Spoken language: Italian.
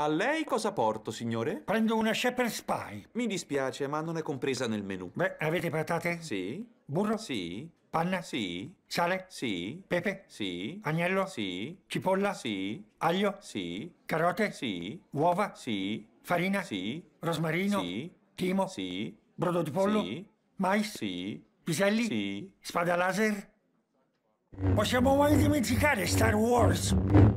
A lei cosa porto, signore? Prendo una Shepherd's Pie. Mi dispiace, ma non è compresa nel menù. Beh, avete patate? Sì. Burro? Sì. Panna? Sì. Sale? Sì. Pepe? Sì. Agnello? Sì. Cipolla? Sì. Aglio? Sì. Carote? Sì. Uova? Sì. Farina? Sì. Rosmarino? Sì. Timo? Sì. Brodo di pollo? Sì. Mais? Sì. Piselli? Sì. Spada laser? Possiamo mai dimenticare Star Wars?